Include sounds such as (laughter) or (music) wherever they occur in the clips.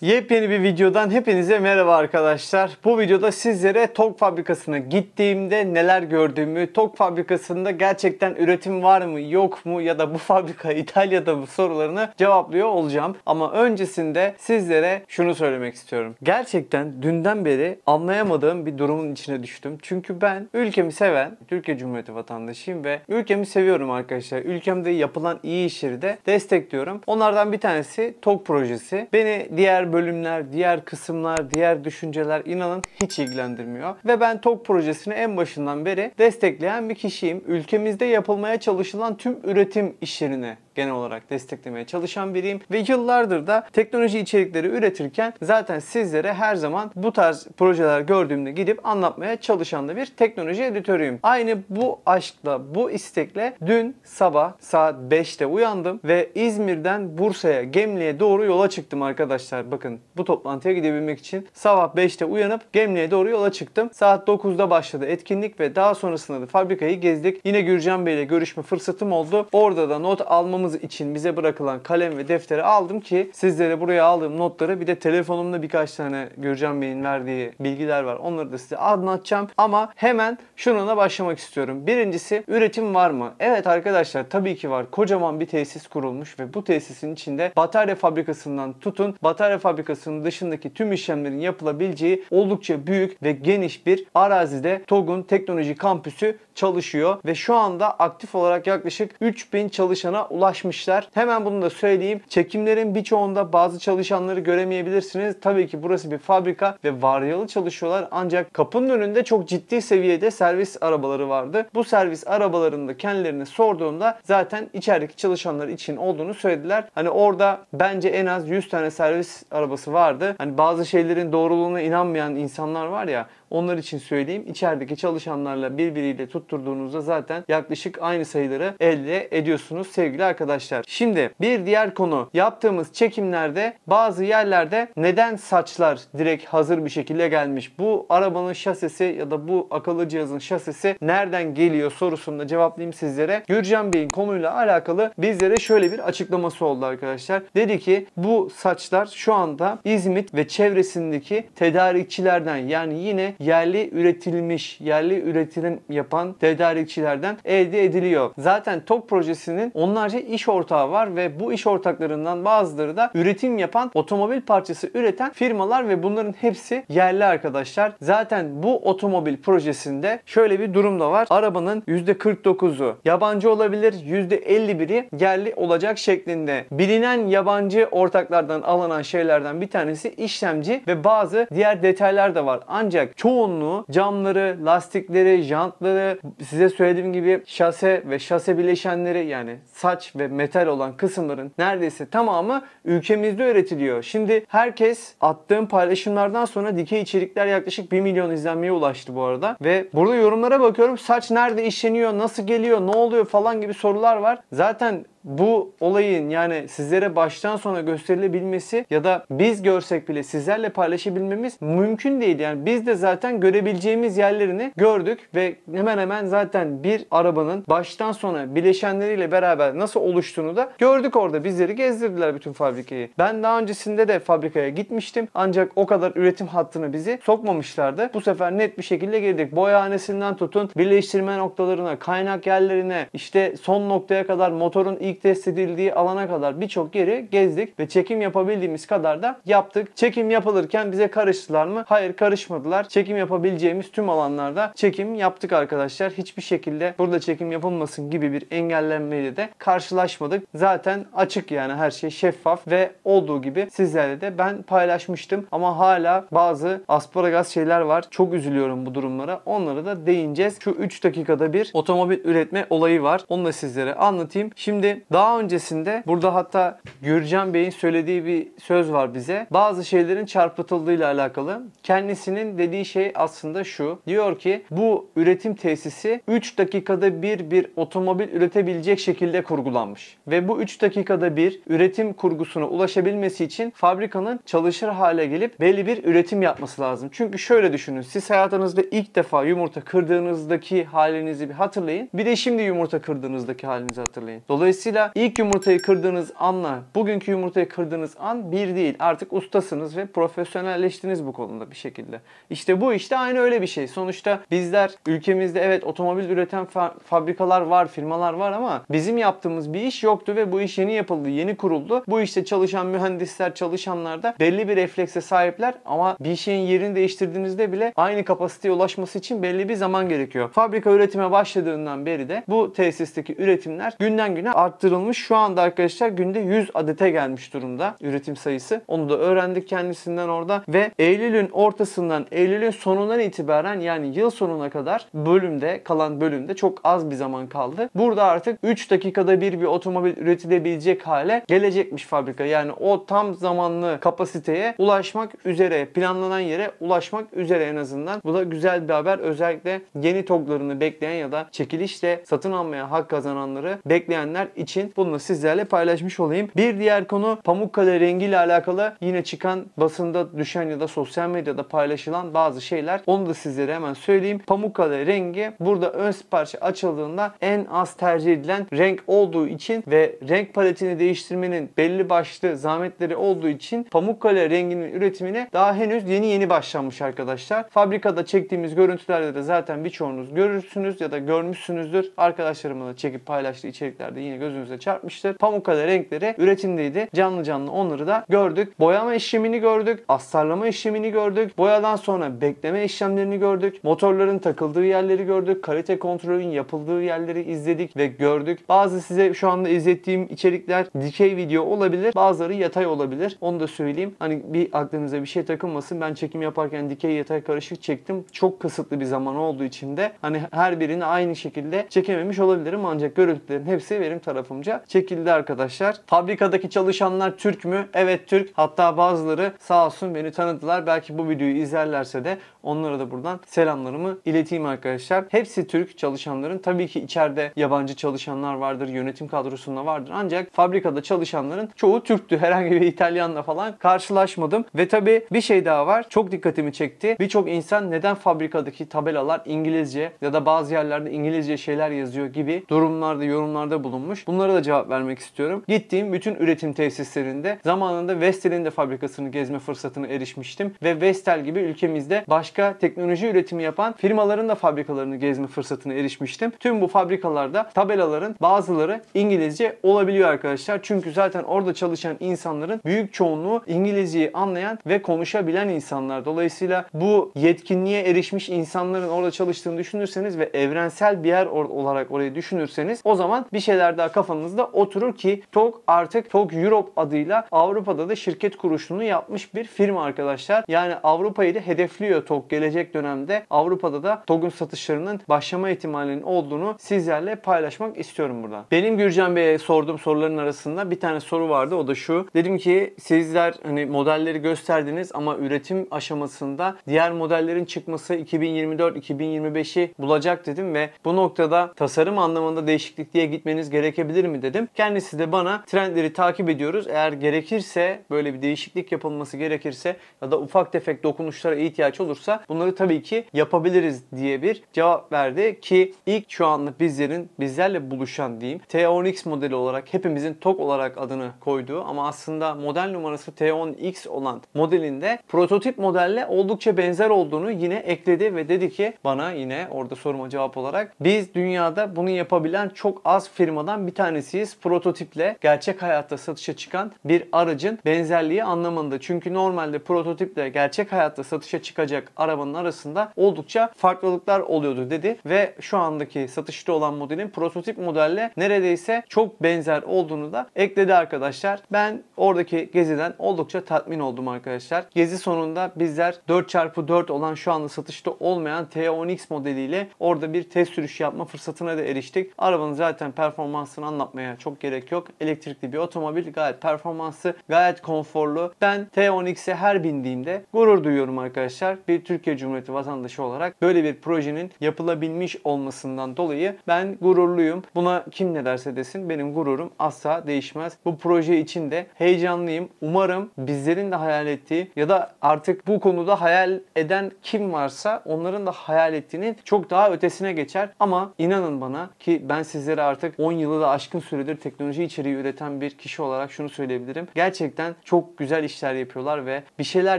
Yepyeni bir videodan hepinize merhaba arkadaşlar. Bu videoda sizlere Tok fabrikasına gittiğimde neler gördüğümü, Tok fabrikasında gerçekten üretim var mı yok mu ya da bu (laughs) fabrika İtalya'da mı sorularını cevaplıyor olacağım. Ama öncesinde sizlere şunu söylemek istiyorum. Gerçekten dünden beri anlayamadığım bir durumun içine düştüm. Çünkü ben ülkemi seven Türkiye Cumhuriyeti vatandaşıyım ve ülkemi seviyorum arkadaşlar. Ülkemde yapılan iyi işleri de destekliyorum. Onlardan bir tanesi Tok projesi. Beni diğer bölümler, diğer kısımlar, diğer düşünceler inanın hiç ilgilendirmiyor. Ve ben TOK projesini en başından beri destekleyen bir kişiyim. Ülkemizde yapılmaya çalışılan tüm üretim işlerine genel olarak desteklemeye çalışan biriyim ve yıllardır da teknoloji içerikleri üretirken zaten sizlere her zaman bu tarz projeler gördüğümde gidip anlatmaya çalışan da bir teknoloji editörüyüm. Aynı bu aşkla, bu istekle dün sabah saat 5'te uyandım ve İzmir'den Bursa'ya, Gemli'ye doğru yola çıktım arkadaşlar. Bakın bu toplantıya gidebilmek için sabah 5'te uyanıp Gemli'ye doğru yola çıktım. Saat 9'da başladı etkinlik ve daha sonrasında da fabrikayı gezdik. Yine Gürcan Bey ile görüşme fırsatım oldu. Orada da not almamız çalışmamız için bize bırakılan kalem ve defteri aldım ki sizlere buraya aldığım notları bir de telefonumda birkaç tane Gürcan Bey'in verdiği bilgiler var. Onları da size anlatacağım. Ama hemen şununla başlamak istiyorum. Birincisi üretim var mı? Evet arkadaşlar tabii ki var. Kocaman bir tesis kurulmuş ve bu tesisin içinde batarya fabrikasından tutun batarya fabrikasının dışındaki tüm işlemlerin yapılabileceği oldukça büyük ve geniş bir arazide TOG'un teknoloji kampüsü çalışıyor ve şu anda aktif olarak yaklaşık 3000 çalışana ulaşmışlar. Hemen bunu da söyleyeyim. Çekimlerin birçoğunda bazı çalışanları göremeyebilirsiniz. Tabii ki burası bir fabrika ve varyalı çalışıyorlar ancak kapının önünde çok ciddi seviyede servis arabaları vardı. Bu servis arabalarında kendilerine sorduğumda zaten içerideki çalışanlar için olduğunu söylediler. Hani orada bence en az 100 tane servis arabası vardı. Hani bazı şeylerin doğruluğuna inanmayan insanlar var ya onlar için söyleyeyim. İçerideki çalışanlarla birbiriyle tutturduğunuzda zaten yaklaşık aynı sayıları elde ediyorsunuz sevgili arkadaşlar. Şimdi bir diğer konu. Yaptığımız çekimlerde bazı yerlerde neden saçlar direkt hazır bir şekilde gelmiş? Bu arabanın şasisi ya da bu akıllı cihazın şasisi nereden geliyor sorusunda cevaplayayım sizlere. Gürcan Bey'in konuyla alakalı bizlere şöyle bir açıklaması oldu arkadaşlar. Dedi ki bu saçlar şu anda İzmit ve çevresindeki tedarikçilerden yani yine yerli üretilmiş, yerli üretim yapan tedarikçilerden elde ediliyor. Zaten TOK projesinin onlarca iş ortağı var ve bu iş ortaklarından bazıları da üretim yapan otomobil parçası üreten firmalar ve bunların hepsi yerli arkadaşlar. Zaten bu otomobil projesinde şöyle bir durum da var. Arabanın %49'u yabancı olabilir, %51'i yerli olacak şeklinde. Bilinen yabancı ortaklardan alınan şeylerden bir tanesi işlemci ve bazı diğer detaylar da var. Ancak çok çoğunluğu camları, lastikleri, jantları, size söylediğim gibi şase ve şase bileşenleri yani saç ve metal olan kısımların neredeyse tamamı ülkemizde üretiliyor. Şimdi herkes attığım paylaşımlardan sonra dikey içerikler yaklaşık 1 milyon izlenmeye ulaştı bu arada. Ve burada yorumlara bakıyorum saç nerede işleniyor, nasıl geliyor, ne oluyor falan gibi sorular var. Zaten bu olayın yani sizlere baştan sona gösterilebilmesi ya da biz görsek bile sizlerle paylaşabilmemiz mümkün değil. Yani biz de zaten görebileceğimiz yerlerini gördük ve hemen hemen zaten bir arabanın baştan sona bileşenleriyle beraber nasıl oluştuğunu da gördük orada. Bizleri gezdirdiler bütün fabrikayı. Ben daha öncesinde de fabrikaya gitmiştim. Ancak o kadar üretim hattını bizi sokmamışlardı. Bu sefer net bir şekilde girdik. Boyahanesinden tutun birleştirme noktalarına, kaynak yerlerine, işte son noktaya kadar motorun ilk test edildiği alana kadar birçok yeri gezdik ve çekim yapabildiğimiz kadar da yaptık. Çekim yapılırken bize karıştılar mı? Hayır karışmadılar. Çekim yapabileceğimiz tüm alanlarda çekim yaptık arkadaşlar. Hiçbir şekilde burada çekim yapılmasın gibi bir engellenmeyle de karşılaşmadık. Zaten açık yani her şey şeffaf ve olduğu gibi sizlerle de ben paylaşmıştım. Ama hala bazı asparagaz şeyler var. Çok üzülüyorum bu durumlara. Onlara da değineceğiz. Şu 3 dakikada bir otomobil üretme olayı var. Onu da sizlere anlatayım. Şimdi daha öncesinde burada hatta Gürcan Bey'in söylediği bir söz var bize. Bazı şeylerin çarpıtıldığıyla alakalı. Kendisinin dediği şey aslında şu. Diyor ki bu üretim tesisi 3 dakikada bir bir otomobil üretebilecek şekilde kurgulanmış. Ve bu 3 dakikada bir üretim kurgusuna ulaşabilmesi için fabrikanın çalışır hale gelip belli bir üretim yapması lazım. Çünkü şöyle düşünün. Siz hayatınızda ilk defa yumurta kırdığınızdaki halinizi bir hatırlayın. Bir de şimdi yumurta kırdığınızdaki halinizi hatırlayın. Dolayısıyla Dolayısıyla ilk yumurtayı kırdığınız anla bugünkü yumurtayı kırdığınız an bir değil. Artık ustasınız ve profesyonelleştiniz bu konuda bir şekilde. İşte bu işte aynı öyle bir şey. Sonuçta bizler ülkemizde evet otomobil üreten fa- fabrikalar var, firmalar var ama bizim yaptığımız bir iş yoktu ve bu iş yeni yapıldı, yeni kuruldu. Bu işte çalışan mühendisler, çalışanlar da belli bir reflekse sahipler ama bir şeyin yerini değiştirdiğinizde bile aynı kapasiteye ulaşması için belli bir zaman gerekiyor. Fabrika üretime başladığından beri de bu tesisteki üretimler günden güne arttı arttırılmış. Şu anda arkadaşlar günde 100 adete gelmiş durumda üretim sayısı. Onu da öğrendik kendisinden orada ve Eylül'ün ortasından Eylül'ün sonundan itibaren yani yıl sonuna kadar bölümde kalan bölümde çok az bir zaman kaldı. Burada artık 3 dakikada bir bir otomobil üretilebilecek hale gelecekmiş fabrika. Yani o tam zamanlı kapasiteye ulaşmak üzere planlanan yere ulaşmak üzere en azından. Bu da güzel bir haber. Özellikle yeni toglarını bekleyen ya da çekilişle satın almaya hak kazananları bekleyenler için için bunu sizlerle paylaşmış olayım. Bir diğer konu Pamukkale rengiyle alakalı yine çıkan basında düşen ya da sosyal medyada paylaşılan bazı şeyler. Onu da sizlere hemen söyleyeyim. Pamukkale rengi burada ön sipariş açıldığında en az tercih edilen renk olduğu için ve renk paletini değiştirmenin belli başlı zahmetleri olduğu için Pamukkale renginin üretimine daha henüz yeni yeni başlanmış arkadaşlar. Fabrikada çektiğimiz görüntülerde de zaten birçoğunuz görürsünüz ya da görmüşsünüzdür. Arkadaşlarımla çekip paylaştığı içeriklerde yine gözünüzü gözümüze çarpmıştır. Pamuk Pamukkale renkleri üretimdeydi. Canlı canlı onları da gördük. Boyama işlemini gördük. Astarlama işlemini gördük. Boyadan sonra bekleme işlemlerini gördük. Motorların takıldığı yerleri gördük. Kalite kontrolün yapıldığı yerleri izledik ve gördük. Bazı size şu anda izlettiğim içerikler dikey video olabilir. Bazıları yatay olabilir. Onu da söyleyeyim. Hani bir aklınıza bir şey takılmasın. Ben çekim yaparken dikey yatay karışık çektim. Çok kısıtlı bir zaman olduğu için de hani her birini aynı şekilde çekememiş olabilirim. Ancak görüntülerin hepsi benim tarafı tarafımca çekildi arkadaşlar. Fabrikadaki çalışanlar Türk mü? Evet Türk. Hatta bazıları sağ olsun beni tanıdılar. Belki bu videoyu izlerlerse de onlara da buradan selamlarımı ileteyim arkadaşlar. Hepsi Türk çalışanların. Tabii ki içeride yabancı çalışanlar vardır. Yönetim kadrosunda vardır. Ancak fabrikada çalışanların çoğu Türktü. (laughs) Herhangi bir İtalyanla falan karşılaşmadım. Ve tabii bir şey daha var. Çok dikkatimi çekti. Birçok insan neden fabrikadaki tabelalar İngilizce ya da bazı yerlerde İngilizce şeyler yazıyor gibi durumlarda yorumlarda bulunmuş. Bunlar Bunlara da cevap vermek istiyorum. Gittiğim bütün üretim tesislerinde zamanında Vestel'in de fabrikasını gezme fırsatına erişmiştim ve Vestel gibi ülkemizde başka teknoloji üretimi yapan firmaların da fabrikalarını gezme fırsatına erişmiştim. Tüm bu fabrikalarda tabelaların bazıları İngilizce olabiliyor arkadaşlar. Çünkü zaten orada çalışan insanların büyük çoğunluğu İngilizceyi anlayan ve konuşabilen insanlar. Dolayısıyla bu yetkinliğe erişmiş insanların orada çalıştığını düşünürseniz ve evrensel bir yer olarak orayı düşünürseniz o zaman bir şeyler daha kafanızda kafamızda oturur ki TOG artık TOG Europe adıyla Avrupa'da da şirket kuruşunu yapmış bir firma arkadaşlar. Yani Avrupa'yı da hedefliyor TOG gelecek dönemde. Avrupa'da da TOG'un satışlarının başlama ihtimalinin olduğunu sizlerle paylaşmak istiyorum burada. Benim Gürcan Bey'e sorduğum soruların arasında bir tane soru vardı. O da şu. Dedim ki sizler hani modelleri gösterdiniz ama üretim aşamasında diğer modellerin çıkması 2024-2025'i bulacak dedim ve bu noktada tasarım anlamında değişiklik diye gitmeniz gerekebilir yapılabilir mi dedim. Kendisi de bana trendleri takip ediyoruz. Eğer gerekirse böyle bir değişiklik yapılması gerekirse ya da ufak tefek dokunuşlara ihtiyaç olursa bunları tabii ki yapabiliriz diye bir cevap verdi ki ilk şu anlık bizlerin bizlerle buluşan diyeyim T10X modeli olarak hepimizin TOK olarak adını koyduğu ama aslında model numarası T10X olan modelinde prototip modelle oldukça benzer olduğunu yine ekledi ve dedi ki bana yine orada soruma cevap olarak biz dünyada bunu yapabilen çok az firmadan bir tanesiyiz. Prototiple gerçek hayatta satışa çıkan bir aracın benzerliği anlamında. Çünkü normalde prototiple gerçek hayatta satışa çıkacak arabanın arasında oldukça farklılıklar oluyordu dedi ve şu andaki satışta olan modelin prototip modelle neredeyse çok benzer olduğunu da ekledi arkadaşlar. Ben oradaki geziden oldukça tatmin oldum arkadaşlar. Gezi sonunda bizler 4x4 olan şu anda satışta olmayan T10X modeliyle orada bir test sürüş yapma fırsatına da eriştik. Arabanın zaten performansını anlatmaya çok gerek yok. Elektrikli bir otomobil gayet performanslı, gayet konforlu. Ben T10X'e her bindiğimde gurur duyuyorum arkadaşlar. Bir Türkiye Cumhuriyeti vatandaşı olarak böyle bir projenin yapılabilmiş olmasından dolayı ben gururluyum. Buna kim ne derse desin benim gururum asla değişmez. Bu proje için de heyecanlıyım. Umarım bizlerin de hayal ettiği ya da artık bu konuda hayal eden kim varsa onların da hayal ettiğinin çok daha ötesine geçer. Ama inanın bana ki ben sizlere artık 10 yılı da aşkın süredir teknoloji içeriği üreten bir kişi olarak şunu söyleyebilirim. Gerçekten çok güzel işler yapıyorlar ve bir şeyler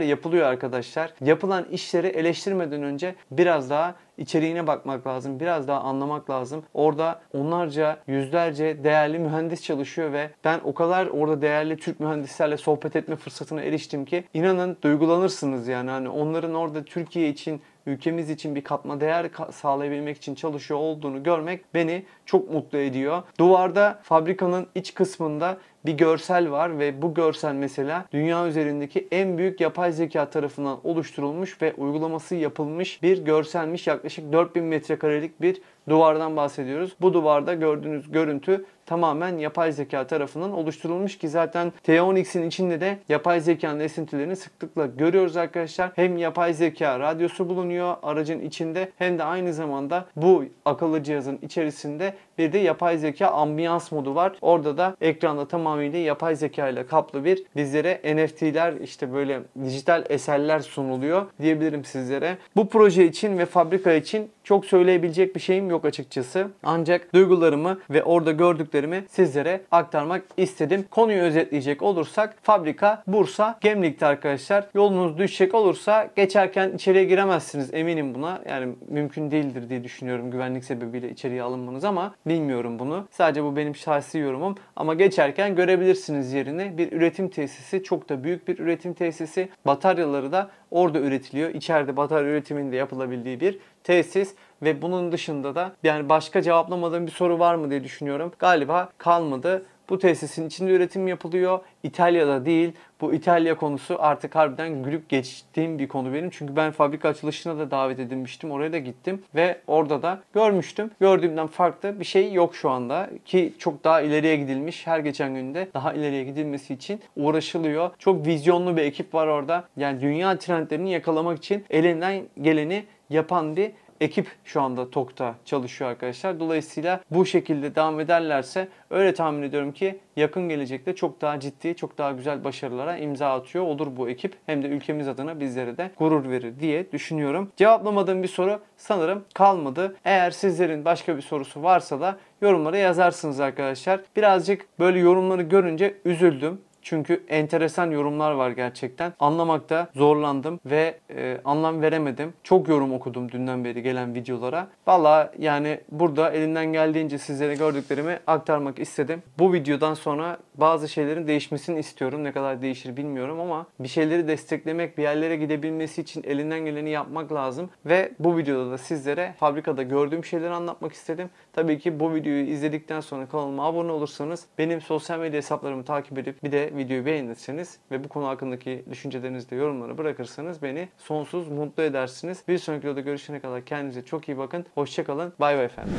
yapılıyor arkadaşlar. Yapılan işleri eleştirmeden önce biraz daha içeriğine bakmak lazım. Biraz daha anlamak lazım. Orada onlarca, yüzlerce değerli mühendis çalışıyor ve ben o kadar orada değerli Türk mühendislerle sohbet etme fırsatına eriştim ki inanın duygulanırsınız yani. Hani onların orada Türkiye için ülkemiz için bir katma değer sağlayabilmek için çalışıyor olduğunu görmek beni çok mutlu ediyor. Duvarda fabrikanın iç kısmında bir görsel var ve bu görsel mesela dünya üzerindeki en büyük yapay zeka tarafından oluşturulmuş ve uygulaması yapılmış bir görselmiş yaklaşık 4000 metrekarelik bir duvardan bahsediyoruz. Bu duvarda gördüğünüz görüntü tamamen yapay zeka tarafından oluşturulmuş ki zaten T10X'in içinde de yapay zekanın esintilerini sıklıkla görüyoruz arkadaşlar. Hem yapay zeka radyosu bulunuyor aracın içinde hem de aynı zamanda bu akıllı cihazın içerisinde bir de yapay zeka ambiyans modu var. Orada da ekranda tamamıyla yapay zeka ile kaplı bir bizlere NFT'ler işte böyle dijital eserler sunuluyor diyebilirim sizlere. Bu proje için ve fabrika için çok söyleyebilecek bir şeyim yok açıkçası. Ancak duygularımı ve orada gördüklerimi sizlere aktarmak istedim. Konuyu özetleyecek olursak fabrika Bursa Gemlik'te arkadaşlar. Yolunuz düşecek olursa geçerken içeriye giremezsiniz eminim buna. Yani mümkün değildir diye düşünüyorum güvenlik sebebiyle içeriye alınmanız ama bilmiyorum bunu. Sadece bu benim şahsi yorumum ama geçerken görebilirsiniz yerini. Bir üretim tesisi çok da büyük bir üretim tesisi. Bataryaları da orada üretiliyor. İçeride batarya üretiminde yapılabildiği bir tesis ve bunun dışında da yani başka cevaplamadığım bir soru var mı diye düşünüyorum. Galiba kalmadı. Bu tesisin içinde üretim yapılıyor. İtalya'da değil. Bu İtalya konusu artık harbiden gülüp geçtiğim bir konu benim. Çünkü ben fabrika açılışına da davet edilmiştim. Oraya da gittim ve orada da görmüştüm. Gördüğümden farklı bir şey yok şu anda ki çok daha ileriye gidilmiş. Her geçen günde daha ileriye gidilmesi için uğraşılıyor. Çok vizyonlu bir ekip var orada. Yani dünya trendlerini yakalamak için elinden geleni yapan bir ekip şu anda TOK'ta çalışıyor arkadaşlar. Dolayısıyla bu şekilde devam ederlerse öyle tahmin ediyorum ki yakın gelecekte çok daha ciddi, çok daha güzel başarılara imza atıyor olur bu ekip. Hem de ülkemiz adına bizlere de gurur verir diye düşünüyorum. Cevaplamadığım bir soru sanırım kalmadı. Eğer sizlerin başka bir sorusu varsa da yorumlara yazarsınız arkadaşlar. Birazcık böyle yorumları görünce üzüldüm. Çünkü enteresan yorumlar var gerçekten. Anlamakta zorlandım ve e, anlam veremedim. Çok yorum okudum dünden beri gelen videolara. Valla yani burada elinden geldiğince sizlere gördüklerimi aktarmak istedim. Bu videodan sonra bazı şeylerin değişmesini istiyorum. Ne kadar değişir bilmiyorum ama bir şeyleri desteklemek, bir yerlere gidebilmesi için elinden geleni yapmak lazım. Ve bu videoda da sizlere fabrikada gördüğüm şeyleri anlatmak istedim. Tabii ki bu videoyu izledikten sonra kanalıma abone olursanız benim sosyal medya hesaplarımı takip edip bir de videoyu beğenirseniz ve bu konu hakkındaki düşüncelerinizi de yorumlara bırakırsanız beni sonsuz mutlu edersiniz. Bir sonraki videoda görüşene kadar kendinize çok iyi bakın. Hoşçakalın. Bay bay efendim.